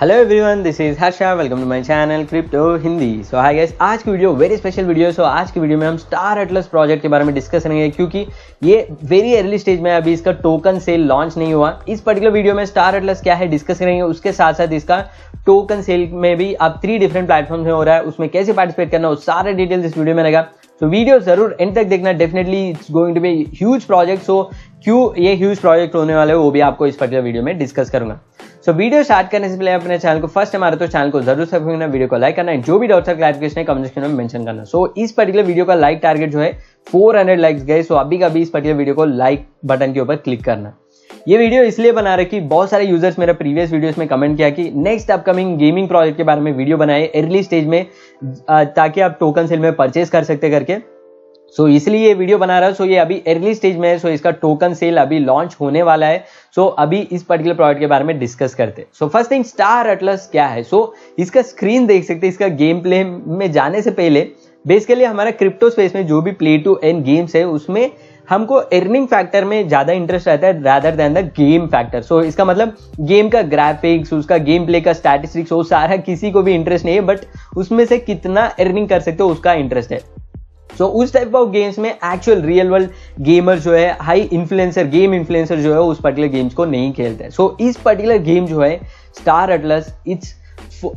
hello everyone this is Harsha welcome to my channel crypto Hindi so hi guys आज की video very special video so आज की video में हम स्टार एटलस प्रोजेक्ट के बारे में डिस्कस करेंगे क्योंकि ये वेरी अर्ली स्टेज में अभी इसका टोकन सेल लॉन्च नहीं हुआ इस पर्टिकुलर वीडियो में स्टार एटलस क्या है डिस्कस करेंगे उसके साथ साथ इसका टोकन सेल में भी अब थ्री डिफरेंट प्लेटफॉर्म में हो रहा है उसमें कैसे पार्टिसिपेट करना है सारे डिटेल्स इस वीडियो में रहेगा सो वीडियो जरूर एंड तक देखना definitely it's going to be huge project so क्यों ये ह्यूज प्रोजेक्ट होने वाले हो वो भी आपको इस पर्टिकुलर वीडियो में डिस्कस करूंगा सो वीडियो स्टार्ट करने से पहले अपने चैनल को फर्स्ट हमारे तो चैनल को जरूर सब वीडियो को लाइक करना है जो भी डाउट क्लैरिफिकेशन है कमेंट सेक्शन में मेंशन करना सो so, इस पर्टिकुलर वीडियो का लाइक टारगेट जो है 400 लाइक्स गए सो अभी का भी इस पर्टिकुलर वीडियो को लाइक बटन के ऊपर क्लिक करना ये वीडियो इसलिए बना रखी कि बहुत सारे यूजर्स मेरा प्रीवियस वीडियोस में कमेंट किया कि नेक्स्ट अपकमिंग गेमिंग प्रोजेक्ट के बारे में वीडियो बनाए अर्ली स्टेज में ताकि आप टोकन सेल में परचेज कर सकते करके सो so, इसलिए ये वीडियो बना रहा है सो so, ये अभी अर्ली स्टेज में है सो so, इसका टोकन सेल अभी लॉन्च होने वाला है सो so, अभी इस पर्टिकुलर प्रोडक्ट के बारे में डिस्कस करते हैं so first thing Star Atlas क्या है सो so, इसका स्क्रीन देख सकते हैं इसका गेम प्ले में जाने से पहले बेसिकली हमारा क्रिप्टो स्पेस में जो भी प्ले टू एन गेम्स है उसमें हमको अर्निंग फैक्टर में ज़्यादा इंटरेस्ट रहता है rather than the game factor so इसका मतलब गेम का ग्राफिक्स उसका गेम प्ले का स्टैटिस्टिक्स वो सारा किसी को भी इंटरेस्ट नहीं है बट उसमें से कितना अर्निंग कर सकते हो उसका इंटरेस्ट है सो उस टाइप ऑफ गेम्स में एक्चुअल रियल वर्ल्ड गेमर जो है हाई इन्फ्लुएंसर गेम इन्फ्लुएंसर जो है उस पर्टिकुलर गेम्स को नहीं खेलते हैं सो इस पर्टिकुलर गेम जो है स्टार एटलस इट्स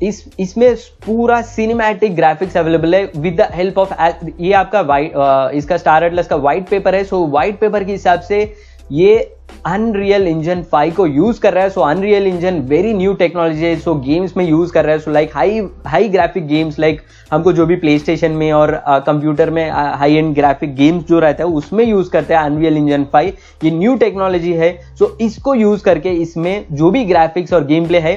इस इसमें पूरा सिनेमैटिक ग्राफिक्स अवेलेबल है विद द हेल्प ऑफ ये आपका वाइट इसका स्टार एटलस का वाइट पेपर है सो so, वाइट पेपर के हिसाब से ये अनरियल इंजन फाइव को यूज कर रहा है so unreal engine very new technology है सो गेम्स में यूज कर रहा है so like high high graphic games like हमको जो भी प्ले स्टेशन में और कंप्यूटर uh, में हाई एंड ग्राफिक गेम्स जो रहता है उसमें यूज करते हैं अनरियल इंजन फाइव ये न्यू टेक्नोलॉजी है सो so, इसको यूज करके इसमें जो भी ग्राफिक्स और गेम प्ले है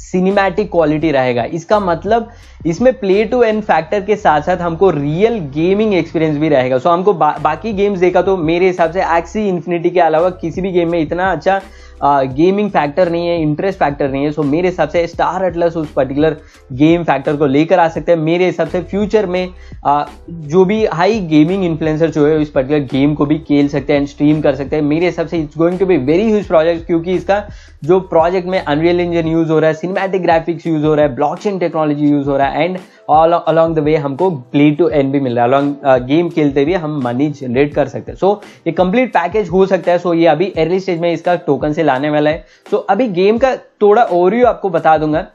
सिनेमैटिक क्वालिटी रहेगा इसका मतलब इसमें प्ले टू एन फैक्टर के साथ साथ हमको रियल गेमिंग एक्सपीरियंस भी रहेगा सो so, हमको बा, बाकी गेम्स देखा तो मेरे हिसाब से एक्सी इन्फिनिटी के अलावा किसी भी गेम में इतना अच्छा गेमिंग फैक्टर नहीं है इंटरेस्ट फैक्टर नहीं है सो मेरे हिसाब से स्टार एटलस उस पर्टिकुलर गेम फैक्टर को लेकर आ सकते हैं मेरे हिसाब से फ्यूचर में आ, जो भी हाई गेमिंग इन्फ्लुएंसर जो है उस पर्टिकुलर गेम को भी खेल सकते हैं एंड स्ट्रीम कर सकते हैं मेरे हिसाब से it's going to be very huge project क्योंकि इसका जो प्रोजेक्ट में अनरियल इंजन यूज़ हो रहा है सिनेमेटिक ग्राफिक्स यूज़ हो रहा है ब्लॉक टेक्नोलॉजी यूज़ हो रहा है and all along the way हमको ब्लीड टू एन भी मिल रहा है अलॉन्ग गेम uh, खेलते हुए हम मनी जनरेट कर सकते हैं सो ये कंप्लीट पैकेज हो सकता है सो ये अभी अर्ली स्टेज में इसका टोकन से लाने वाला है सो अभी गेम का थोड़ा ओवरव्यू आपको बता दूंगा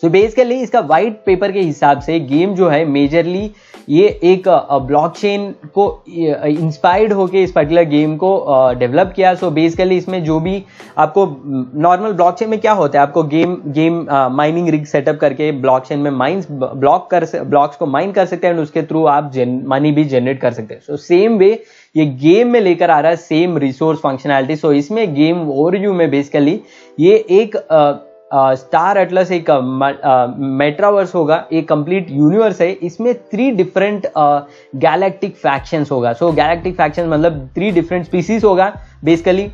सो बेसिकली इसका वाइट पेपर के हिसाब से गेम जो है मेजरली ये एक ब्लॉकचेन को इंस्पायर्ड होके इस पर्टिकुलर गेम को डेवलप किया सो so बेसिकली इसमें जो भी आपको नॉर्मल ब्लॉकचेन में क्या होता है आपको game game mining rig setup करके ब्लॉकचेन में माइंस ब्लॉक कर ब्लॉक्स को माइन कर सकते हैं एंड उसके थ्रू आप मनी भी जनरेट कर सकते हैं सो सेम वे ये गेम में लेकर आ रहा है सेम रिसोर्स फंक्शनैलिटी सो इसमें गेम ओवरव्यू में बेसिकली ये एक uh, स्टार एटलस एक मेट्रावर्स होगा एक कंप्लीट यूनिवर्स है इसमें थ्री डिफरेंट गैलेक्टिक फैक्शंस होगा सो गैलेक्टिक फैक्शंस मतलब थ्री डिफरेंट स्पीसीज होगा बेसिकली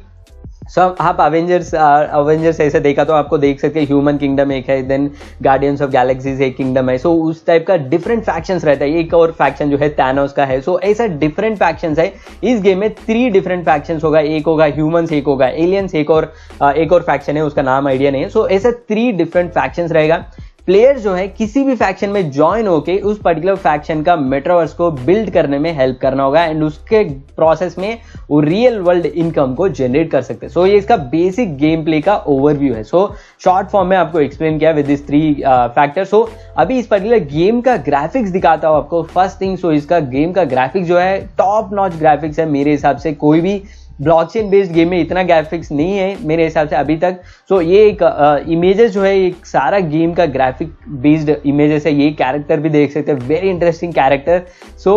so, आप अवेंजर्स अवेंजर्स ऐसे देखा तो आपको देख सकते हैं ह्यूमन किंगडम एक है देन गार्डियंस ऑफ गैलेक्सीज एक किंगडम है सो so, उस टाइप का डिफरेंट फैक्शन रहता है एक और फैक्शन जो है तैनोस का है सो so, ऐसा डिफरेंट फैक्शन है इस गेम में थ्री डिफरेंट फैक्शन होगा एक होगा ह्यूमन्स एक होगा एलियंस एक और एक और फैक्शन है उसका नाम आइडिया नहीं है सो so, ऐसा थ्री डिफरेंट फैक्शन रहेगा प्लेयर जो है किसी भी फैक्शन में ज्वाइन होके उस पर्टिकुलर फैक्शन का मेट्रोवर्स को बिल्ड करने में हेल्प करना होगा एंड उसके प्रोसेस में वो रियल वर्ल्ड इनकम को जनरेट कर सकते हैं सो so, ये इसका बेसिक गेम प्ले का ओवरव्यू है सो शॉर्ट फॉर्म में आपको एक्सप्लेन किया with this three factor so अभी इस पर्टिकुलर गेम का ग्राफिक्स दिखाता हूं आपको फर्स्ट थिंग सो इसका गेम का ग्राफिक्स जो है टॉप नॉच ग्राफिक्स है मेरे हिसाब से कोई भी ब्लॉकचेन बेस्ड गेम में इतना ग्राफिक्स नहीं है मेरे हिसाब से अभी तक सो so, ये एक इमेजेस uh, जो है एक सारा गेम का ग्राफिक बेस्ड इमेजेस है ये कैरेक्टर भी देख सकते हैं वेरी इंटरेस्टिंग कैरेक्टर सो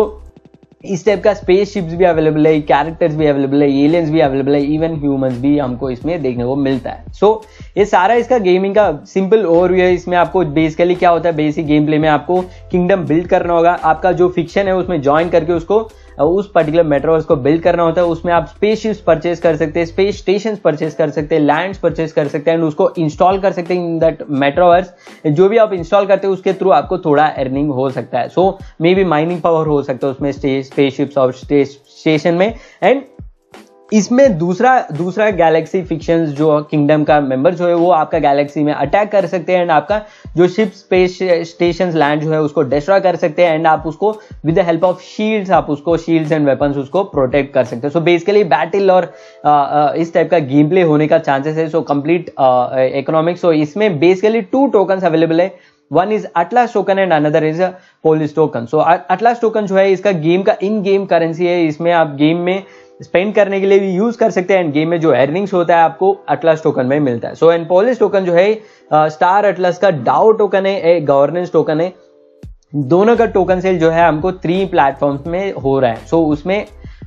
इस टाइप का स्पेस शिप्स भी अवेलेबल है कैरेक्टर्स भी अवेलेबल है एलियंस भी अवेलेबल है इवन ह्यूमंस भी हमको इसमें देखने को मिलता है सो so, ये सारा इसका गेमिंग का सिंपल ओवरव्यू है इसमें आपको बेसिकली क्या होता है बेसिक गेम प्ले में आपको किंगडम बिल्ड करना होगा आपका जो फिक्शन है उसमें ज्वाइन करके उसको उस पर्टिकुलर मेट्रोवर्स को बिल्ड करना होता है उसमें आप स्पेस शिप्स परचेज कर सकते हैं स्पेस स्टेशन परचेज कर सकते हैं लैंड्स परचेज कर सकते हैं एंड उसको इंस्टॉल कर सकते हैं इन दैट मेट्रोवर्स जो भी आप इंस्टॉल करते हैं उसके थ्रू आपको थोड़ा अर्निंग हो सकता है so maybe mining power हो सकता है उसमें स्पेस शिप्स और स्टेशन में एंड इसमें दूसरा दूसरा गैलेक्सी फिक्शन जो किंगडम का मेंबर जो है वो आपका गैलेक्सी में अटैक कर सकते हैं एंड आपका जो शिप स्पेस स्टेशन लैंड जो है उसको डिस्ट्रॉय कर सकते हैं एंड आप उसको with the help of shields आप उसको शील्ड्स एंड वेपन्स उसको प्रोटेक्ट कर सकते हैं सो बेसिकली बैटल और आ, आ, इस टाइप का गेम प्ले होने का चांसेस है सो कंप्लीट इकोनॉमिक्स सो इसमें बेसिकली टू टोकन्स अवेलेबल है one is Atlas token and another is Polis token so Atlas token जो है इसका गेम का इन गेम करेंसी है इसमें आप गेम में स्पेंड करने के लिए भी यूज कर सकते हैं एंड गेम में जो अर्निंग्स होता है आपको अटलस टोकन में मिलता है सो एंड पॉलिस टोकन जो है स्टार अटलस का डाउ टोकन है गवर्नेंस टोकन है दोनों का टोकन सेल जो है हमको थ्री प्लेटफॉर्म्स में हो रहा है सो so, उसमें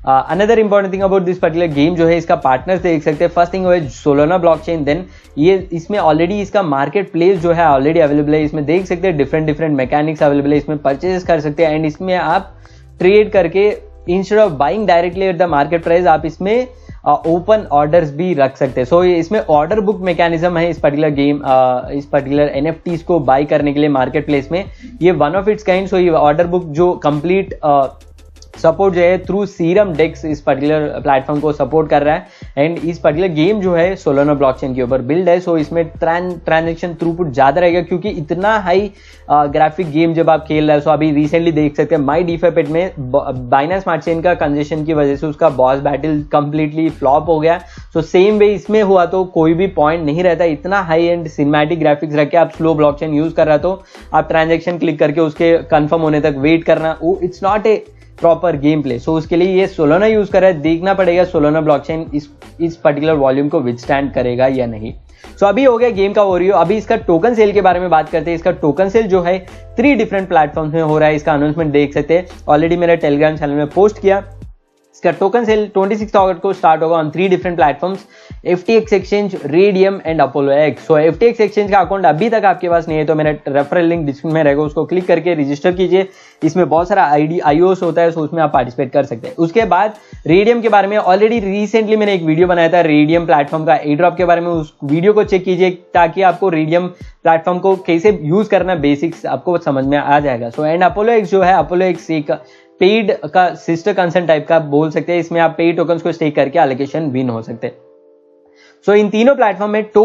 another important thing about this particular game जो है इसका पार्टनर्स देख सकते हैं फर्स्ट थिंग है सोलोना ब्लॉक चेन देन ये इसमें ऑलरेडी इसका मार्केट प्लेस जो है ऑलरेडी अवेलेबल है इसमें देख सकते हैं डिफरेंट डिफरेंट मैकेनिक्स अवेलेबल है इसमें परचेज कर सकते हैं एंड इसमें आप ट्रेड करके instead of buying directly at the market price आप इसमें ओपन uh, ऑर्डर्स भी रख सकते हैं सो so, इसमें ऑर्डर बुक मैकेनिज्म है इस पर्टिकुलर गेम uh, इस पर्टिकुलर एन को बाई करने के लिए मार्केट प्लेस में ये one of its kind so ये ऑर्डर बुक जो कंप्लीट uh, सपोर्ट जो है थ्रू सीरम डेक्स इस पर्टिकुलर प्लेटफॉर्म को सपोर्ट कर रहा है एंड इस पर्टिकुलर गेम जो है सोलोना ब्लॉकचेन के ऊपर बिल्ड है सो इसमें ट्रांजेक्शन थ्रूपुट ज़्यादा रहेगा क्योंकि इतना हाई ग्राफिक गेम जब आप खेल रहे हो सो अभी रिसेंटली देख सकते हैं माई डिफेपेट में बाइना स्मार्ट चेन का कंजेशन की वजह से उसका बॉस बैटल कंप्लीटली फ्लॉप हो गया सो सेम वे इसमें हुआ तो कोई भी पॉइंट नहीं रहता इतना हाई एंड सिनेमैटिक ग्राफिक्स रख के आप स्लो ब्लॉकचेन यूज़ कर रहा तो आप ट्रांजेक्शन क्लिक करके उसके कन्फर्म होने तक वेट करना it's not a proper gameplay so उसके लिए ये सोलोना यूज कर रहा है देखना पड़ेगा सोलोना ब्लॉकचेन इस इस पर्टिकुलर वॉल्यूम को विदस्टैंड करेगा या नहीं सो so, अभी हो गया गेम का ओरियो अभी इसका टोकन सेल के बारे में बात करते हैं इसका टोकन सेल जो है थ्री डिफरेंट प्लेटफॉर्म्स में हो रहा है इसका अनाउंसमेंट देख सकते हैं ऑलरेडी मेरा टेलीग्राम चैनल में पोस्ट किया इसका टोकन सेल 26 अगस्त को स्टार्ट होगा on three different platforms F exchange Raydium and Apollo X so F exchange का अकाउंट अभी तक आपके पास नहीं है तो मेरा रेफरल लिंक डिस्क्रिप्शन में रहेगा उसको क्लिक करके रजिस्टर कीजिए इसमें बहुत सारा आई डी होता है सो उसमें आप पार्टिसिपेट कर सकते हैं उसके बाद रेडियम के बारे में ऑलरेडी रिसेंटली मैंने एक वीडियो बनाया था रेडियम प्लेटफॉर्म का ए ड्रॉप के बारे में उस वीडियो को चेक कीजिए ताकि आपको रेडियम प्लेटफॉर्म को कैसे यूज करना बेसिक्स आपको समझ में आ जाएगा सो एंड अपोलो एक्स जो है अपोलो एक्स एक पेड का सिस्टर कंसर्न टाइप का बोल सकते हैं इसमें आप पेड टोकन को स्टेक करके एलोकेशन विन हो सकते हैं सो इन तीनों प्लेटफॉर्म में टो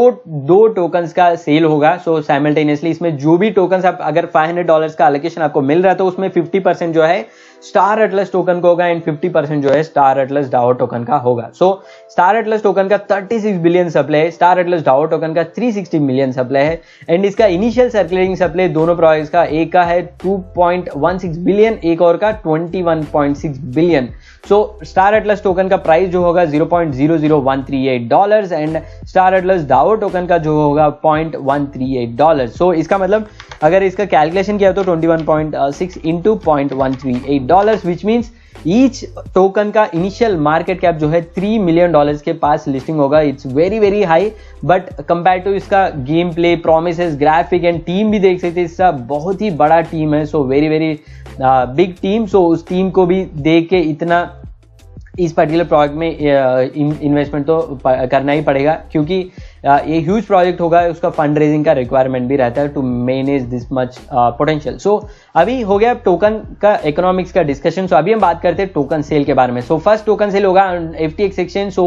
दो टोकन का सेल होगा सो so, साइमल्टेनियसली इसमें जो भी टोकन आप अगर 500 डॉलर का एलोकेशन आपको मिल रहा है तो उसमें 50 परसेंट जो है स्टार एटलस टोकन का होगा एंड 50 परसेंट जो है स्टार एटलस डाओ टोकन का होगा सो स्टार एटलस टोकन का 36 बिलियन सप्लाई है स्टार एटलस डाओ टोकन का 360 मिलियन सप्लाई है एंड इसका इनिशियल सर्कुलेटिंग सप्लाई दोनों प्रोजेक्ट का एक का है 2.16 बिलियन एक और का 21.6 billion so Star Atlas token का प्राइस जो होगा 0.00138 dollars and and Star Atlas DAO token का जो होगा point one three eight dollar so इसका मतलब अगर इसका कैलकुलेशन किया तो twenty one point six into point one three eight dollar which means each token का इनिशियल मार्केट कैप जो है थ्री मिलियन डॉलर्स के पास लिस्टिंग होगा it's very very high but compare to इसका gameplay promise graphic and team भी देख सकते हैं इसका बहुत ही बड़ा टीम है so very very big team so उस टीम को भी देख के इतना इस पर्टिकुलर प्रोजेक्ट में इन्वेस्टमेंट तो करना ही पड़ेगा क्योंकि ये ह्यूज प्रोजेक्ट होगा उसका फंड रेजिंग का रिक्वायरमेंट भी रहता है to manage this much potential so अभी हो गया टोकन का इकोनॉमिक्स का डिस्कशन सो so, अभी हम बात करते हैं टोकन सेल के बारे में सो फर्स्ट टोकन सेल होगा F T X exchange so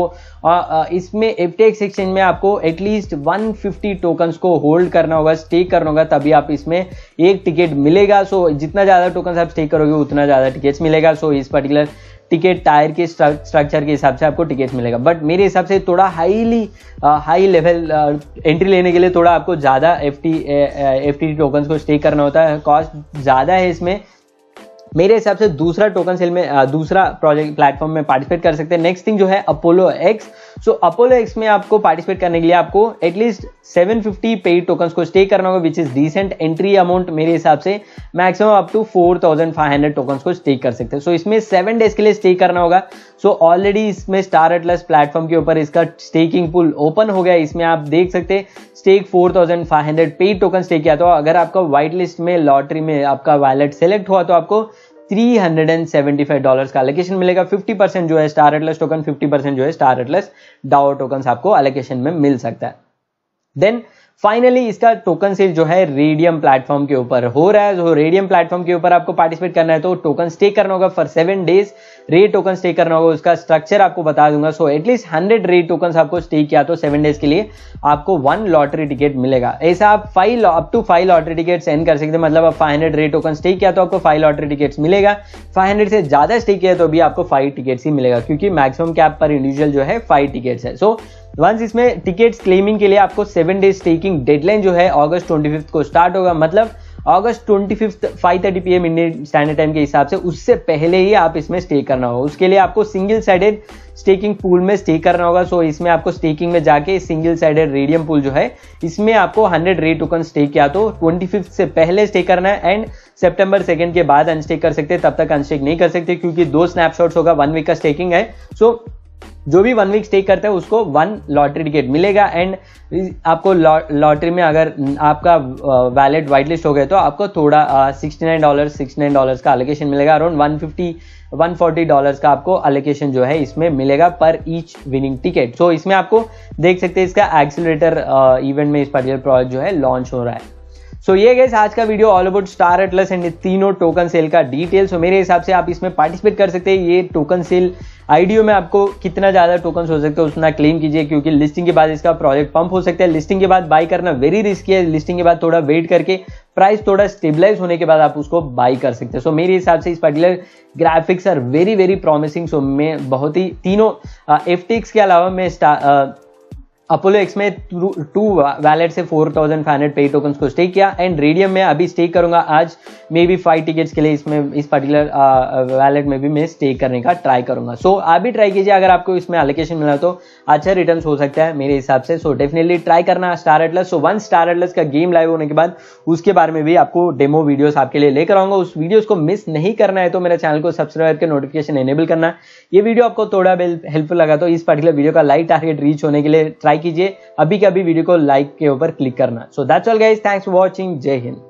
इसमें एफ टी एक्स एक्सचेंज में आपको एटलीस्ट 150 टोकन्स को होल्ड करना होगा स्टेक करना होगा तभी आप इसमें एक टिकट मिलेगा सो so, जितना ज़्यादा टोकन आप स्टेक करोगे उतना ज़्यादा टिकट्स मिलेगा सो so, इस पर्टिकुलर टिकट टायर के स्ट्रक्चर के हिसाब से आपको टिकट मिलेगा बट मेरे हिसाब से थोड़ा हाईली हाई लेवल एंट्री लेने के लिए थोड़ा आपको ज़्यादा F T F T tokens को स्टे करना होता है कॉस्ट ज़्यादा है इसमें मेरे हिसाब से दूसरा टोकन सेल में दूसरा प्रोजेक्ट प्लेटफॉर्म में पार्टिसिपेट कर सकते हैं नेक्स्ट थिंग जो है Apollo X so Apollo X में आपको पार्टिसिपेट करने के लिए आपको एटलीस्ट 750 पेड टोकन को स्टे करना होगा which is recent entry amount मेरे हिसाब से मैक्सिमम अप टू 4500 टोकन्स को स्टे कर सकते हैं सो so, इसमें सेवन डेज के लिए स्टे करना होगा सो so, ऑलरेडी इसमें स्टार एटलस प्लेटफॉर्म के ऊपर इसका स्टेकिंग पुल ओपन हो गया इसमें आप देख सकते स्टेक 4500 पेड टोकन स्टे किया तो अगर आपका व्हाइट लिस्ट में लॉटरी में आपका वैलेट सेलेक्ट हुआ तो आपको $375 का एलोकेशन मिलेगा 50% जो है स्टार एटलस टोकन 50% जो है स्टार एटलस डाओ टोकन आपको एलोकेशन में मिल सकता है देन फाइनली इसका टोकन सेल जो है रेडियम प्लेटफॉर्म के ऊपर हो रहा है जो रेडियम प्लेटफॉर्म के ऊपर आपको पार्टिसिपेट करना है तो टोकन स्टे करना होगा for seven days ray token stay करना होगा उसका स्ट्रक्चर आपको बता दूंगा so at least hundred ray token आपको स्टे किया तो सेवन डेज के लिए आपको वन लॉटरी टिकट मिलेगा ऐसा आप five up to five lottery ticket send कर सकते हैं मतलब आप five hundred ray token stay किया तो आपको फाइव लॉटरी टिकट्स मिलेगा फाइव हंड्रेड से ज्यादा स्टे किया तो भी आपको फाइव टिकट्स ही मिलेगा क्योंकि मैक्सिमम कैप पर इंडिविजुअल जो है फाइव टिकट्स है सो so, वंस इसमें टिकट्स क्लेमिंग के लिए आपको सेवन डेज टेकिंग डेडलाइन जो है अगस्त ट्वेंटी को स्टार्ट होगा मतलब August twenty fifth five thirty P M Indian standard time के हिसाब से उससे पहले ही आप इसमें स्टे करना होगा उसके लिए आपको सिंगल साइडेड स्टेकिंग पूल में स्टे करना होगा सो इसमें आपको स्टेकिंग में जाके सिंगल साइडेड रेडियम पूल जो है इसमें आपको हंड्रेड रे टोकन स्टे किया तो ट्वेंटी फिफ्थ से पहले स्टे करना है एंड सेप्टेम्बर सेकेंड के बाद अनस्टेक कर सकते तब तक अनस्टेक नहीं कर सकते क्योंकि दो स्नैपशॉट्स होगा वन वीक का स्टेकिंग है सो so, जो भी वन वीक स्टे करता है उसको वन लॉटरी टिकट मिलेगा एंड आपको लॉटरी में अगर आपका वैलेट वाइट लिस्ट हो गया तो आपको थोड़ा sixty nine dollar sixty nine dollars का अलोकेशन मिलेगा around one fifty one forty dollar का आपको अलोकेशन जो है इसमें मिलेगा पर ईच विनिंग टिकट सो इसमें आपको देख सकते हैं इसका एक्सिलेटर इवेंट uh, में इस पर्टिकुलर प्रोडक्ट जो है लॉन्च हो रहा है सो so, ये गैस आज का video all about Star Atlas and तीनों टोकन सेल का डिटेल सो मेरे हिसाब से आप इसमें पार्टिसिपेट कर सकते हैं ये टोकन सेल आईडीओ में आपको कितना ज़्यादा टोकन हो सकते हैं उतना क्लेम कीजिए क्योंकि लिस्टिंग के बाद इसका प्रोजेक्ट पंप हो सकता है लिस्टिंग के बाद बाई करना वेरी रिस्की है लिस्टिंग के बाद थोड़ा वेट करके प्राइस थोड़ा स्टेबलाइज होने के बाद आप उसको बाई कर सकते हैं सो so, मेरे हिसाब से इस particular graphics are very very promising so मैं बहुत ही तीनों एफ के अलावा मैं अपोलो एक्स में टू वैलेट से four thousand five hundred pay token को स्टेक किया एंड रेडियम में अभी स्टेक करूंगा आज मे बी फाइव टिकट्स के लिए इसमें इस पर्टिकुलर वैलेट में भी मैं स्टेक करने का ट्राई करूंगा सो आप भी ट्राई कीजिए अगर आपको इसमें एलोकेशन मिला तो अच्छा रिटर्न हो सकता है मेरे हिसाब से सो डेफिनेटली ट्राई करना Star Atlas so one Star Atlas का गेम लाइव होने के बाद उसके बारे में भी आपको डेमो वीडियोस आपके लिए लेकर आऊंगा उस वीडियोस को मिस नहीं करना है तो मेरे चैनल को सब्सक्राइब करके नोटिफिकेशन एनेबल करना ये वीडियो आपको थोड़ा हेल्पफुल लगा तो इस पर्टिकुलर वीडियो का लाइक टारगेट रीच होने के लिए ट्राई कीजिए अभी के अभी वीडियो को लाइक के ऊपर क्लिक करना so that's all guys thanks for watching जय हिंद